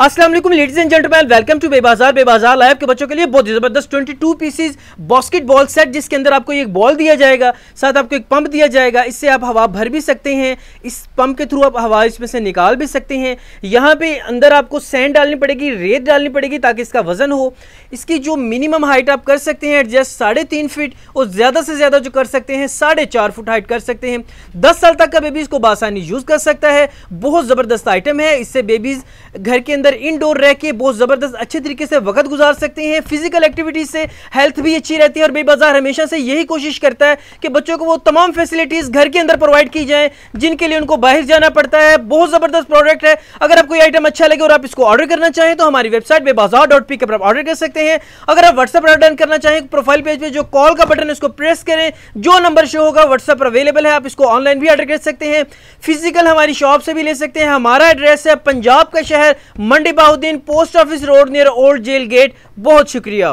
Aslam ladies and gentleman welcome to बेबाजार बेबाजार live के बच्चों के लिए बहुत ज़बरदस्त 22 पीसीज बास्केट बॉल सेट जिसके अंदर आपको एक बॉल दिया जाएगा साथ आपको एक पंप दिया जाएगा इससे आप हवा भर भी सकते हैं इस पंप के थ्रू आप हवा इसमें से निकाल भी सकते हैं यहाँ पे अंदर आपको सैंड डालनी पड़ेगी रेत डालनी पड़ेगी ताकि इसका वजन हो इसकी जो मिनिमम हाइट आप कर सकते हैं एडजस्ट साढ़े तीन फिट और ज़्यादा से ज़्यादा जो कर सकते हैं साढ़े चार फुट हाइट कर सकते हैं दस साल तक का बेबी इसको बासानी यूज़ कर सकता है बहुत ज़बरदस्त आइटम है इससे बेबीज़ घर के अंदर इनडोर रह के बहुत ज़बरदस्त अच्छे तरीके से वक्त गुजार सकते हैं फिजिकल एक्टिविटीज से हेल्थ भी अच्छी रहती है और बाज़ार हमेशा से यही कोशिश करता है कि बच्चों को वो तमाम फैसिलिटीज़ घर के अंदर प्रोवाइड की जाएँ जिनके लिए उनको बाहर जाना पड़ता है बहुत ज़बरदस्त प्रोडक्ट है अगर आपको आइटम अच्छा लगे और आप इसको ऑर्डर करना चाहें तो हमारी वेबसाइट बेबाजार डॉट पी पर ऑर्डर कर सकते हैं अगर आप व्हाट्सअप ऑर्डर करना चाहें प्रोफाइल पेज पर जो कॉल का बटन है उसको प्रेस करें जो नंबर शो होगा व्हाट्सएप पर अवेलेबल है आप इसको ऑनलाइन भी ऑर्डर कर सकते हैं फिजिकल हमारी शॉप से भी ले सकते हैं हमारा एड्रेस है पंजाब का शहर Mandi Bahauddin post office road near old jail gate बहुत शुक्रिया